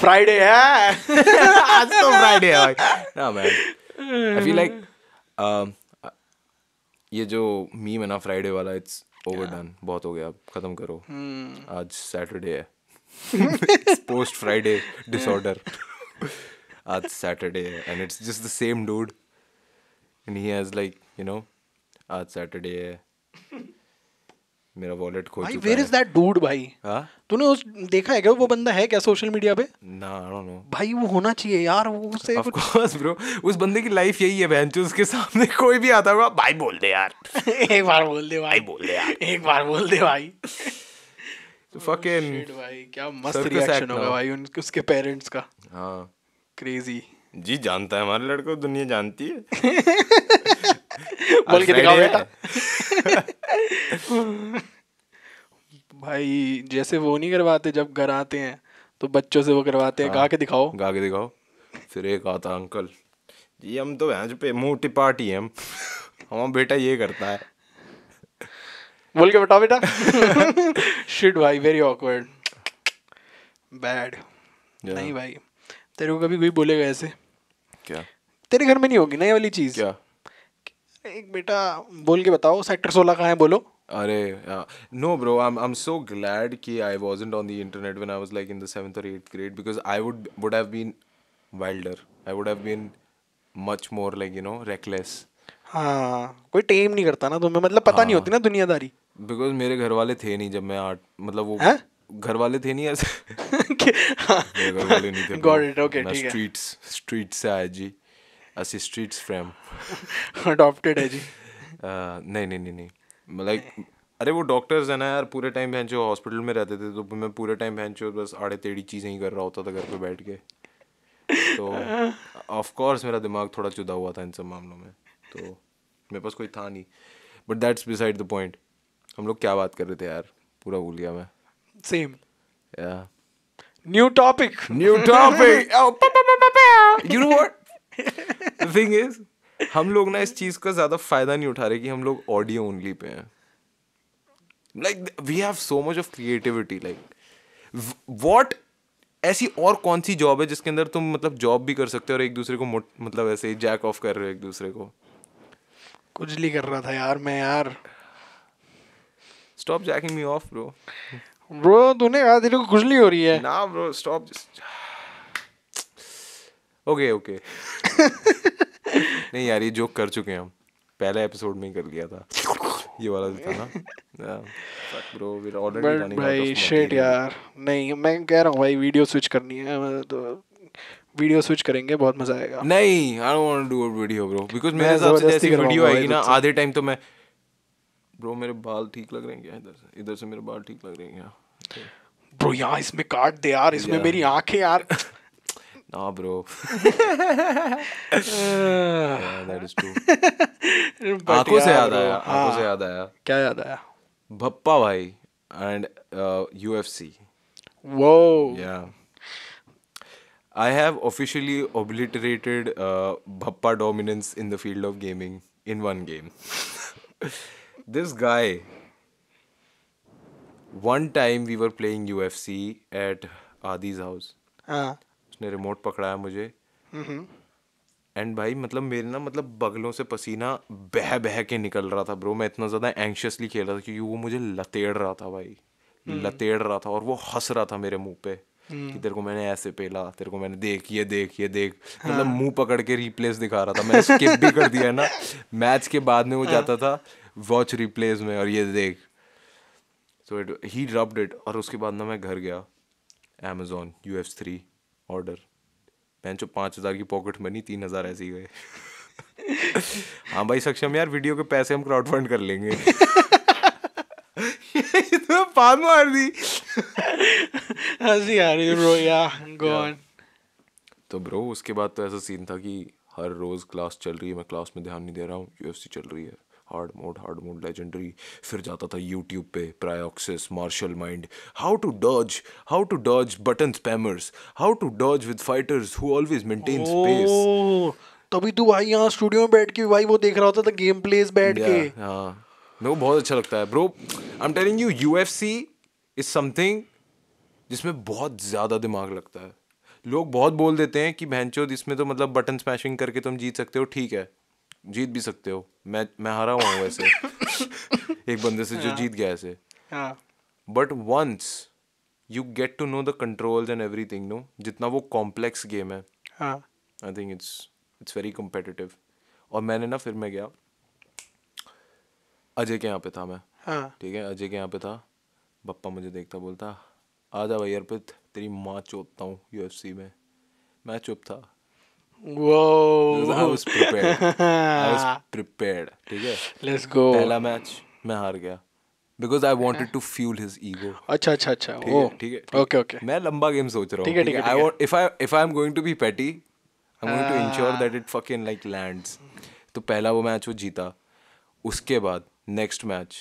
फ्राइडे है आज तो फ्राइडे है भाई ना मैन आई फील लाइक ये जो मीम है ना फ्राइडे वाला इट्स ओवर डन बहुत हो गया अब खत्म करो hmm. आज सैटरडे है पोस्ट फ्राइडे डिसऑर्डर आज सैटरडे है and it's just the same dude and he has like you know आज सैटरडे है मेरा वॉलेट खो भाई वेयर इज दैट डूड भाई हां तूने उस देखा है क्या वो बंदा है क्या सोशल मीडिया पे ना आई डोंट नो भाई वो होना चाहिए यार वो उसे ऑफ कोर्स ब्रो उस बंदे की लाइफ यही है बहन उसके सामने कोई भी आता होगा भाई बोल दे यार एक बार बोल दे भाई बोल दे यार एक बार बोल दे भाई तो फकिंग oh, भाई क्या मस्त रिएक्शन होगा भाई उनके उसके पेरेंट्स का हां क्रेजी जी जानता है हमारे लड़कों दुनिया जानती है बोल के दिखाओ बेटा भाई जैसे वो नहीं करवाते जब घर आते हैं तो बच्चों से वो करवाते हैं गा हाँ। के दिखाओ गा के दिखाओ फिर एक आता अंकल जी हम तो हैं जो पे मोटी पार्टी हम हम बेटा ये करता है बोल के बताओ बेटा शिट भाई वेरी ऑकवर्ड बैड नहीं भाई तेरे को कभी कोई बोलेगा ऐसे क्या तेरे घर में नहीं होगी नई वाली चीज क्या एक बेटा बोल के बताओ सेक्टर सोलह कहाँ है बोलो अरे no bro I I am so glad कि I wasn't on the internet when I was like in the seventh और eighth grade because I would would have been wilder I would have been much more like you know reckless हाँ कोई टेम नहीं करता ना तुम्हें मतलब पता हाँ, नहीं होती ना दुनियादारी बिकॉज मेरे घर वाले थे नहीं जब मैं आर्ट मतलब वो है? घर वाले थे नहीं ऐसे हाँ। घर वाले नहीं थे स्ट्रीट्स स्ट्रीट से आया जी ਅਸੀਂ ਸਟਰੀਟਸ ਫਰਮ ਅਡਾਪਟਡ है जी नहीं नहीं नहीं नहीं लाइक अरे वो डॉक्टर्स है ना यार पूरे टाइम बहन जो हॉस्पिटल में रहते थे तो मैं पूरे टाइम बहन चो बस आड़े टेढ़ी चीज़ें ही कर रहा होता था घर पे बैठ के तो ऑफ कोर्स मेरा दिमाग थोड़ा चुदा हुआ था इन सब मामलों में तो मेरे पास कोई था नहीं but that's beside the point हम लोग क्या बात कर रहे थे यार पूरा भूल गया मैं same new topic new topic you know what thing is हम लोग ना इस चीज का ज्यादा फायदा नहीं उठा रहे कि हम लोग ऑडियो ओनली पे हैं like we have so much of creativity like what ऐसी और कौन सी जॉब है जिसके अंदर तुम मतलब जॉब भी कर सकते हो और एक दूसरे को मतलब ऐसे ही जैक ऑफ कर रहे हो एक दूसरे को कुछ नहीं कर रहा था यार मैं यार stop jacking me off bro bro तूने कहा तेरे को खुजली हो रही है ना ब्रो स्टॉप ओके ओके नहीं यार ये जोक कर चुके हैं हम पहले एपिसोड में ही कर लिया था ये वाला था ना ब्रो वी ऑलरेडी भाई शिट यार नहीं मैं कह रहा हूँ भाई वीडियो स्विच करनी है तो वीडियो स्विच करेंगे बहुत मजा आएगा नहीं I don't want to do a video bro because मेरे हिसाब से जैसे वीडियो आएगी ना आधे टाइम तो मैं ब्रो मेरे बाल ठीक लग रहे हैं क्या इधर से इधर से मेरे बाल ठीक लग रहे हैं क्या ब्रो यार इसमें काट दे यार इसमें मेरी आंखें यार Nah, bro. That is true आंखों से याद आया आंखों से याद आया क्या याद आया भप्पा भाई एंड यूएफसी वो या I have officially obliterated uh, Bhappa dominance in the field of gaming in one game. this guy, one time we were playing UFC at Adi's house. Uh. उसने रिमोट पकड़ाया मुझे एंड भाई मतलब मेरे ना मतलब बगलों से पसीना बह बह के निकल रहा था ब्रो मैं इतना ज़्यादा एंक्शसली खेल रहा था क्योंकि वो मुझे लतेड़ रहा था भाई हम्म। लतेड़ रहा था और वो हंस रहा था मेरे मुंह पे हम्म। कि तेरे को मैंने ऐसे पेला तेरे को मैंने देख ये देख ये देख हाँ। मतलब मुंह पकड़ के रिप्लेस दिखा रहा था मैंने स्किप भी कर दिया ना मैच के बाद में वो हाँ। जाता था वॉच रिप्लेस में और ये देख so it he rubbed it और उसके बाद ना मैं घर गया Amazon U F three order पैंचो पाँच हज़ार की पॉकेट मनी तीन हज़ार ऐसे ही गए हाँ भाई सक्षम यार वीडियो के पैसे हम क्राउड फंड कर लेंगे तो पान मार दी हंसी आ रही ब्रो या गो ऑन तो ब्रो उसके बाद तो ऐसा सीन था कि हर रोज़ क्लास चल रही है मैं क्लास में ध्यान नहीं दे रहा हूँ यूएफसी चल रही है hard mode hard mode legendary फिर जाता था यूट्यूब पे प्रायोक्सिस martial mind how to dodge how to dodge button spammers how to dodge with fighters who always maintain space तभी तू तो भाई यहाँ स्टूडियो में बैठ के भाई वो देख रहा होता था गेम प्लेस बैठ के हाँ मेरे को बहुत अच्छा लगता है bro I am telling you UFC is something जिसमें बहुत ज़्यादा दिमाग लगता है लोग बहुत बोल देते हैं कि बहनचोद इसमें तो मतलब बटन स्मैशिंग करके तुम जीत सकते हो ठीक है जीत भी सकते हो मैं मैं हारा हुआ हूँ वैसे एक बंदे से जो हाँ। जीत गया ऐसे but once you get to know the controls and एवरी थिंग नो जितना वो कॉम्प्लेक्स गेम है I think it's it's very competitive और मैंने ना फिर मैं गया अजय के यहाँ पे था मैं हाँ। ठीक है अजय के यहाँ पे था पप्पा मुझे देखता बोलता आजा भाई अर्पित तेरी माँ चोपता हूँ यू में मैं चुप था Whoa. I was prepared. I was prepared. ठीक है पहला मैच मैं हार गया Because I wanted to fuel his ego. अच्छा अच्छा अच्छा ठीक है Okay okay. मैं लंबा गेम सोच रहा हूँ ठीक है ठीक है I want if I if I am going to be petty, I'm going to ensure that it fucking like lands. तो पहला वो मैच वो जीता उसके बाद next match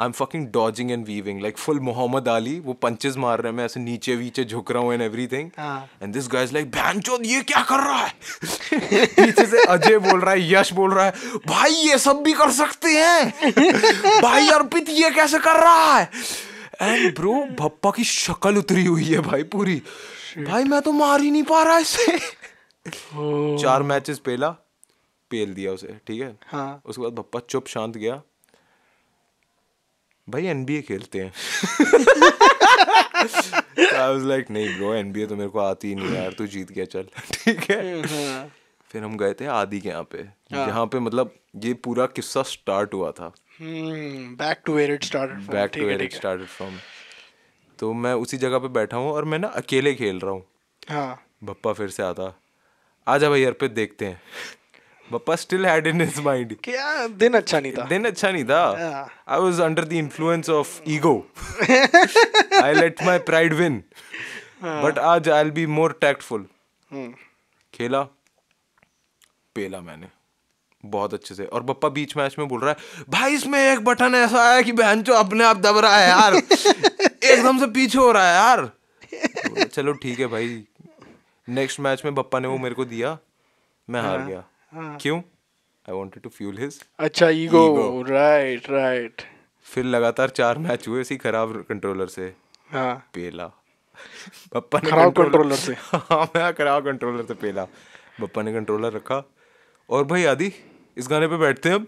I am fucking dodging and weaving like full Muhammad Ali वो punches मार रहे हैं मैं ऐसे नीचे वीचे झुक रहा हूँ एंड एवरी थिंग एंड दिस गाइज लाइक बहन चोद ये क्या कर रहा है पीछे से अजय बोल रहा है यश बोल रहा है भाई ये सब भी कर सकते हैं भाई अर्पित ये कैसे कर रहा है एंड ब्रो भप्पा की शक्ल उतरी हुई है भाई पूरी भाई मैं तो मार ही नहीं पा रहा इसे चार मैचेस पेला पेल दिया उसे ठीक है हाँ उसके बाद भप्पा चुप शांत गया भाई एन खेलते हैं आई वाज लाइक नहीं ब्रो एन तो मेरे को आती ही नहीं यार तू जीत गया चल ठीक है हम्म, हम्म। फिर हम गए थे आदि के यहाँ पे यहाँ पे मतलब ये पूरा किस्सा स्टार्ट हुआ था back to where it started back to where it started from तो मैं उसी जगह पे बैठा हूँ और मैं ना अकेले खेल रहा हूँ हाँ बप्पा फिर से आता आजा भाई यार पे देखते हैं Bappa still had in his mind क्या दिन अच्छा नहीं था दिन अच्छा नहीं था I was under the influence of ego I let my pride win but आज I will be more tactful खेला पेला मैंने बहुत अच्छे से और बप्पा बीच मैच में बोल रहा है भाई इसमें एक बटन ऐसा आया कि बहन जो अपने आप दब रहा है यार एकदम से पीछे हो रहा है यार चलो ठीक है भाई नेक्स्ट मैच में बप्पा ने वो मेरे को दिया मैं हार हाँ। गया हाँ। क्यों I wanted to fuel his अच्छा ईगो राइट राइट फिर लगातार चार मैच हुए इसी खराब कंट्रोलर से हाँ पेला पप्पा ने खराब कंट्रोलर से हाँ मैं खराब कंट्रोलर से पेला पप्पा ने कंट्रोलर रखा और भाई आदि इस गाने पे बैठते हैं अब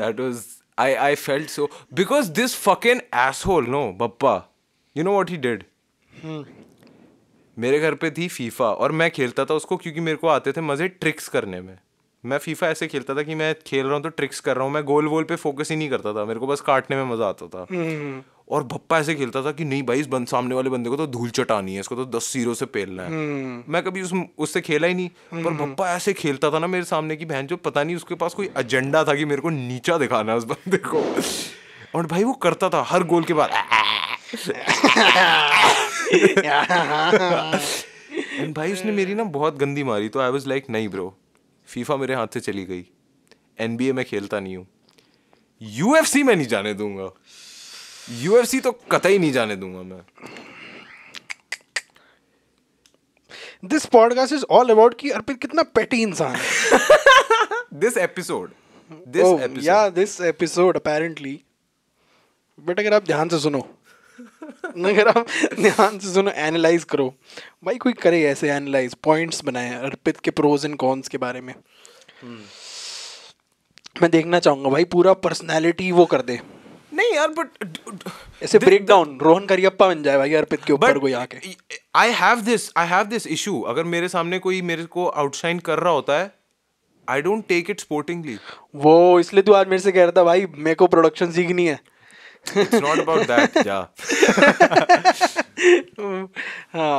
that was I I felt so because this fucking asshole no पप्पा you know what he did मेरे घर पे थी फीफा और मैं खेलता था उसको क्योंकि मेरे को आते थे मज़े ट्रिक्स करने में मैं फीफा ऐसे खेलता था कि मैं खेल रहा हूँ तो ट्रिक्स कर रहा हूँ मैं गोल वोल पे फोकस ही नहीं करता था मेरे को बस काटने में मज़ा आता था हम्म, हम्म, हम्म। और भप्पा ऐसे खेलता था कि नहीं भाई इस बंद सामने वाले बंदे को तो धूल चटानी है इसको तो दस सीरों से पेलना है मैं कभी उस उससे खेला ही नहीं पर भप्पा ऐसे खेलता था ना मेरे सामने की बहन जो पता नहीं उसके पास कोई एजेंडा था कि मेरे को नीचा दिखाना है उस बंदे को और भाई वो करता था हर गोल के बाद एंड भाई उसने मेरी ना बहुत गंदी मारी तो आई वॉज लाइक नहीं ब्रो फीफा मेरे हाथ से चली गई एन बी ए में खेलता नहीं हूँ यू एफ सी में नहीं जाने दूंगा यू एफ सी तो कतई नहीं जाने दूंगा मैं this podcast is all about कि अर्पित कितना पेटी इंसान है this episode this episode apparently but अगर आप ध्यान से सुनो अगर आप ध्यान से सुनो एनालाइज करो भाई कोई करे ऐसे एनालाइज पॉइंट्स बनाए अर्पित के प्रोज एंड कॉन्स के बारे में मैं देखना चाहूंगा भाई पूरा पर्सनैलिटी वो कर दे नहीं यार बट ऐसे ब्रेक डाउन रोहन करियप्पा बन जाए भाई अर्पित के ऊपर कोई आके I have this I have this issue अगर मेरे सामने कोई मेरे को आउटशाइन कर रहा होता है I don't take it sportingly वो इसलिए तू तो आज मेरे से कह रहा था भाई मेरे को प्रोडक्शन सीखनी है इट्स नॉट अबाउट दैट या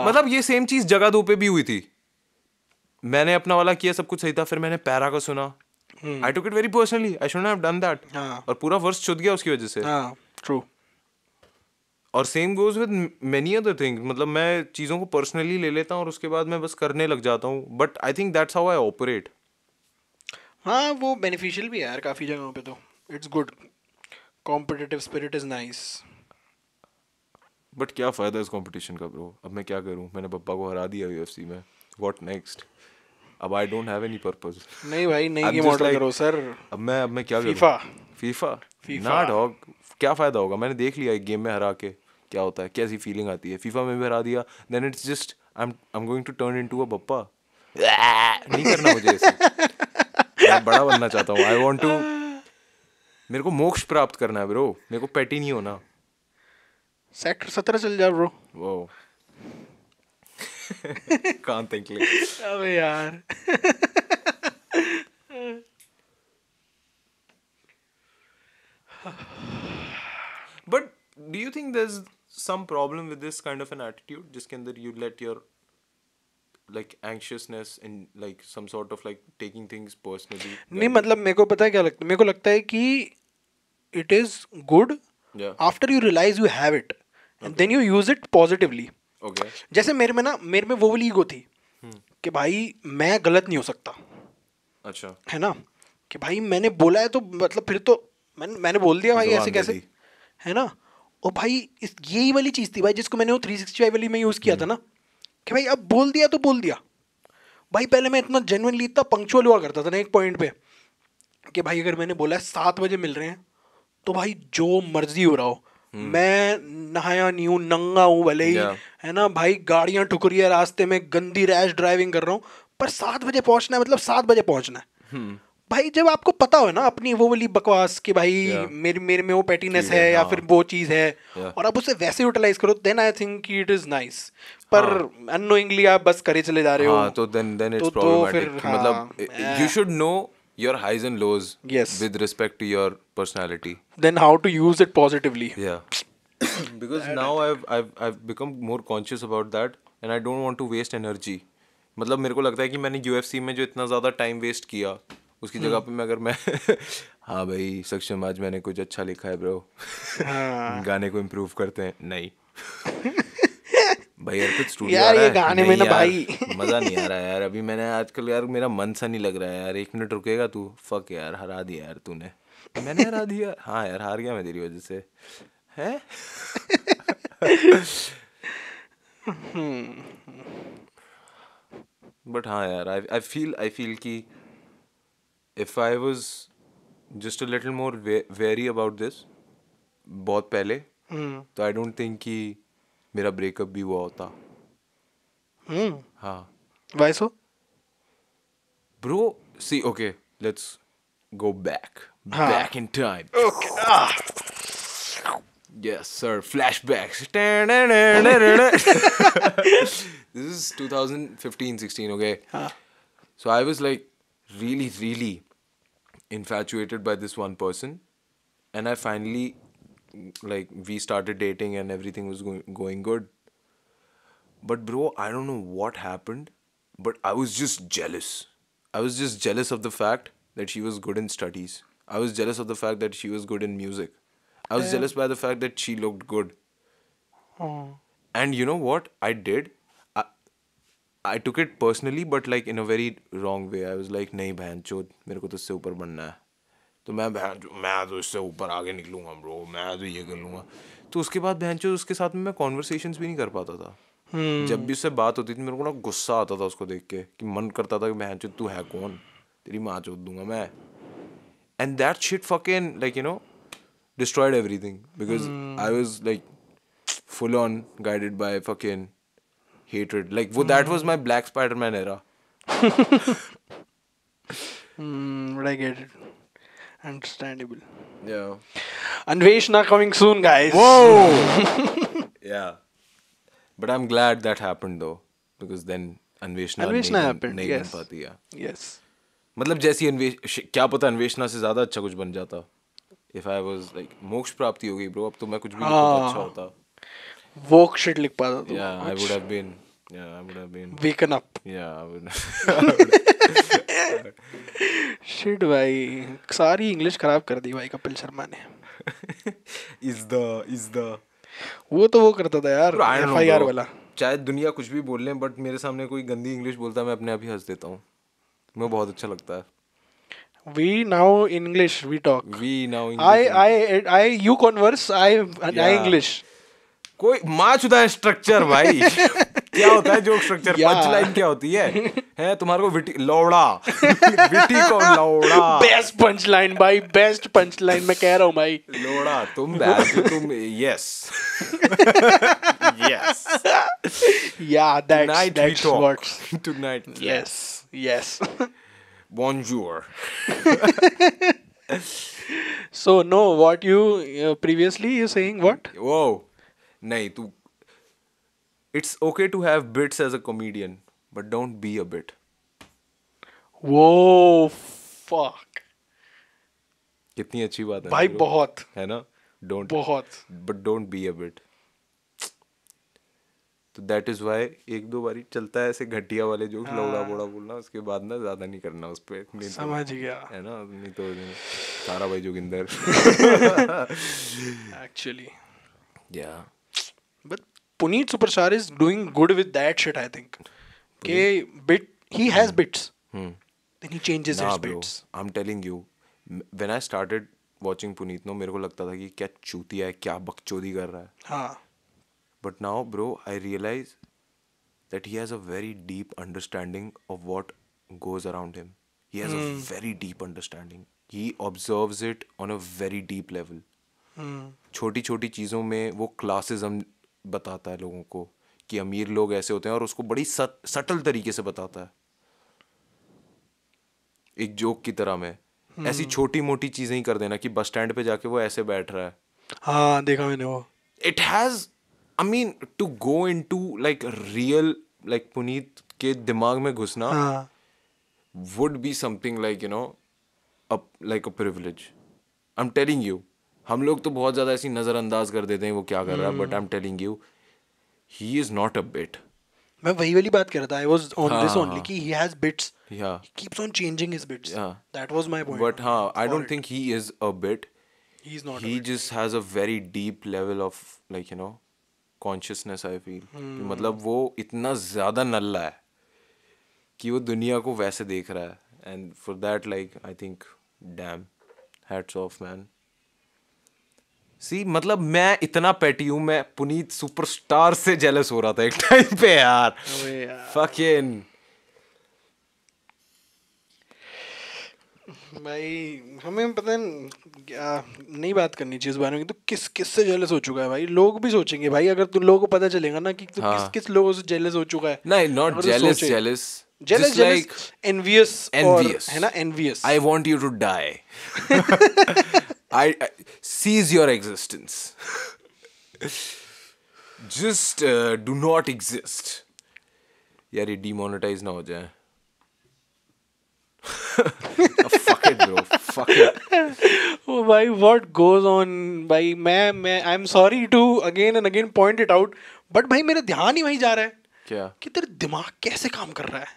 मतलब ये सेम चीज जगह दो पे भी हुई थी मैंने अपना वाला किया सब कुछ सही था फिर मैंने पैरा को सुना I took it very personally I should have done that और पूरा वर्ष छुट गया उसकी वजह से ट्रू हाँ, और same goes with many other thing मतलब मैं चीज़ों को पर्सनली ले लेता हूँ और उसके बाद मैं बस करने लग जाता हूँ but I think that's how I operate हाँ वो बेनिफिशियल भी है यार काफ़ी जगहों पे तो it's good competitive spirit is nice but क्या फ़ायदा इस कॉम्पिटिशन का ब्रो अब मैं क्या करूँ मैंने पप्पा को हरा दिया यूएफसी में वॉट नेक्स्ट अब I don't have any purpose नहीं भाई नहीं गेम ऑर्डर करो सर अब मैं अब मैं क्या फीफा फीफा ना डॉग क्या फ़ायदा होगा मैंने देख लिया एक गेम में हरा के क्या होता है कैसी फीलिंग आती है फीफा में भी हरा दिया then it's just I am I am going to turn into a बप्पा नहीं करना मुझे ऐसे मैं बड़ा बनना चाहता हूँ आई वांट टू मेरे को मोक्ष प्राप्त करना है ब्रो मेरे को पेटी नहीं होना सेक्टर सत्रह चल जा ब्रो वो कान थिंक अबे यार but do you think there some problem with this kind of an attitude जिसके अंदर you let your like anxiousness in like some sort of like taking things personally नहीं मतलब मेरे को पता है क्या लगता है मेरे को लगता है कि it is good after you realise you have it and then you use it positively जैसे मेरे में ना मेरे में वो वाली ईगो थी hmm. कि भाई मैं गलत नहीं हो सकता अच्छा है ना कि भाई मैंने बोला है तो मतलब फिर तो मैंने मैंने बोल दिया भाई ऐसे कैसे है ना और भाई इस यही वाली चीज़ थी भाई जिसको मैंने वो थ्री सिक्सटी फाइव वाली में यूज़ किया hmm. था ना कि भाई अब बोल दिया तो बोल दिया भाई पहले मैं इतना जेनुअनली इतना पंक्चुअल हुआ करता था ना एक पॉइंट पे कि भाई अगर मैंने बोला है सात बजे मिल रहे हैं तो भाई जो मर्जी हो रहा हो मैं नहाया नहीं हूँ नंगा हूँ भले ही है ना भाई गाड़ियां ठुकरी है रास्ते में गंदी रैश ड्राइविंग कर रहा हूँ पर सात बजे पहुंचना है मतलब सात बजे पहुंचना है हम्म। भाई जब आपको पता हो ना अपनी वो वाली बकवास कि भाई मेरे मेरे में वो पेटीनेस है या हाँ। फिर वो चीज़ है और आप उसे वैसे यूटिलाइज करो then I think it is nice पर अनोइंगली हाँ। आप बस करे चले जा रहे हो हाँ, तो देन देन इट्स प्रॉब्लमेटिक मतलब you should know your highs and lows yes with respect to your personality then how to use it positively yeah because that now I've, I've i've become more conscious about that and i don't want to waste energy मतलब मेरे को लगता है कि मैंने you में जो इतना ज़्यादा टाइम वेस्ट किया उसकी जगह पे मैं अगर मैं हाँ भाई सक्षम आज मैंने कुछ अच्छा लिखा है ब्रो गाने को इम्प्रूव करते हैं नहीं भाई अर्पित स्टूडियो यार ये गाने में ना भाई मजा नहीं आ रहा यार अभी मैंने आजकल यार मेरा मन सा नहीं लग रहा है यार एक मिनट रुकेगा तू फक यार हरा दिया यार तूने मैंने हरा दिया हाँ यार हार गया मैं तेरी वजह से है बट हाँ यार I I feel I feel कि if I was just a little more wary about this बहुत पहले हम्म। तो आई डोंट थिंक कि मेरा ब्रेकअप भी हुआ होता हम्म हाँ why so bro see okay let's go back back in time Yes, sir. Flashbacks. this is 2015 16, okay? So I was like really, really infatuated by this one person. And I finally like we started dating and everything was going, going good but bro i don't know what happened but i was just jealous i was just jealous of the fact that she was good in studies i was jealous of the fact that she was good in music i was yeah. jealous by the fact that she looked good and you know what i did I, I took it personally, but like in a very wrong way. I was like, "नहीं बहन चोद मेरे को तो इससे बनना है." तो मैं बहन मैं तो इससे ऊपर आगे निकलूँगा ब्रो मैं तो ये कर लूँगा तो उसके बाद बहन चो उसके साथ में मैं कॉन्वर्सेशन भी नहीं कर पाता था हम्म। जब भी उससे बात होती थी मेरे को ना गुस्सा आता था उसको देख के कि मन करता था कि बहन चो तू है कौन तेरी माँ चोद दूंगा मैं and that shit fuck fucking like you know destroyed every thing because I was like full on guided by fuck fucking hatred like वो that was my black spider man era I get it understandable. Yeah. Anveshna coming soon, guys. Whoa. yeah. But I'm glad that happened though, because then Anveshna. Anveshna happened. Nahin yes. Pati, yeah. Yes. मतलब जैसी अन्वेष क्या पता अन्वेषणा से ज्यादा अच्छा कुछ बन जाता इफ आई वाज लाइक मोक्ष प्राप्ति हो गई ब्रो अब तो मैं कुछ भी ah. अच्छा होता वोक शिट लिख पाता तो या आई वुड हैव बीन या I would have been woken up या आई वुड शिट भाई सारी इंग्लिश खराब कर दी भाई कपिल शर्मा ने इज द इज द वो तो वो करता था यार एफआईआर वाला चाहे दुनिया कुछ भी बोल ले बट मेरे सामने कोई गंदी इंग्लिश बोलता है मैं अपने आप ही हंस देता हूँ मुझे बहुत अच्छा लगता है we now english we talk we now english i i i you converse i yeah. i english कोई माँ चुदा स्ट्रक्चर भाई क्या होता है जोक स्ट्रक्चर पंचलाइन क्या होती है है तुम्हारे को विटी लौड़ा विटी को लौड़ा बेस्ट पंचलाइन भाई बेस्ट पंचलाइन मैं कह रहा हूं भाई लौड़ा तुम बैस तुम यस यस या that's that's what tonight yes yes बोंजूर so no what you previously you saying what वो नहीं तू it's okay to have bits as a comedian but don't be a bit वो फक कितनी अच्छी बात है भाई बहुत है ना डोंट बहुत but don't be a bit तो दैट इज व्हाई एक दो बारी चलता है ऐसे घटिया वाले जो हाँ। लौड़ा बोड़ा बोलना उसके बाद ना ज्यादा नहीं करना उस पर तो- समझ तो, गया है ना नहीं तो सारा भाई जोगिंदर एक्चुअली या yeah. Puneet Superstar is doing good with that shit, I think. Okay, bit he has bits. Hmm. Then he changes nah, his bro, bits. I'm telling you, when I started watching Puneet, no, मेरे को लगता था कि क्या चूतिया है क्या बकचोदी कर रहा है हाँ but now bro I realise that he has a very deep understanding of what goes around him he has a very deep understanding he observes it on a very deep level छोटी छोटी चीज़ों में वो classicism बताता है लोगों को कि अमीर लोग ऐसे होते हैं और उसको बड़ी सट सटल तरीके से बताता है एक जोक की तरह में हम्म। ऐसी छोटी मोटी चीजें ही कर देना कि बस स्टैंड पे जाके वो ऐसे बैठ रहा है हाँ देखा मैंने वो it has I mean to go in to like real like Puneet के दिमाग में घुसना would be something like you know up like a privilege I am telling you हम लोग तो बहुत ज़्यादा ऐसी नज़रअंदाज कर देते हैं वो क्या कर रहा है but I am telling you he is not a bit मैं वही वाली बात कर रहा था I was on this only कि ही हैज बिट्स या he keeps on changing his bits that was my point but हां I don't think he is a bit he is not he just has a very deep level of like you know consciousness I feel मतलब वो इतना ज्यादा नल्ला है कि वो दुनिया को वैसे देख रहा है and for that like I think damn hats off man see मतलब मैं इतना पेटी हूं मैं पुनीत सुपरस्टार से जेलस हो रहा था एक टाइम पे यार फकिन भाई हमें पता नहीं, नहीं बात करनी चाहिए इस बारे में तो किस किस से जेलस हो चुका है भाई लोग भी सोचेंगे भाई अगर तुम लोगों को पता चलेगा ना कि तू तो हाँ. किस किस लोगों से जेलस हो चुका है नहीं not jealous jealous jealous jealous envious envious है ना envious I want you to die I, I seize your existence. Just do not exist यार ये डिमोनेटाइज ना हो जाए fuck it goes on it oh मैं मैं I am sorry to again and again point it out but भाई मेरा ध्यान ही वहीं जा रहा है क्या कि तेरा दिमाग कैसे काम कर रहा है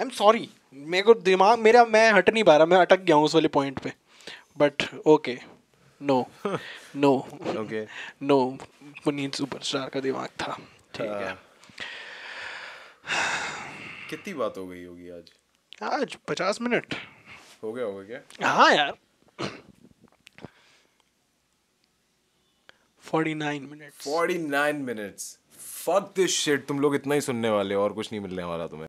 आई एम सॉरी मेरे को दिमाग मेरा मैं हट नहीं पा रहा मैं अटक गया हूँ उस वाले पॉइंट पे but okay no no okay no Puneet superstar का दिमाग था ठीक है हाँ। कितनी बात हो गई होगी आज आज पचास मिनट हो गया होगा क्या हाँ यार forty nine minute forty nine minutes fuck this shit तुम लोग इतना ही सुनने वाले हो और कुछ नहीं मिलने वाला तुम्हें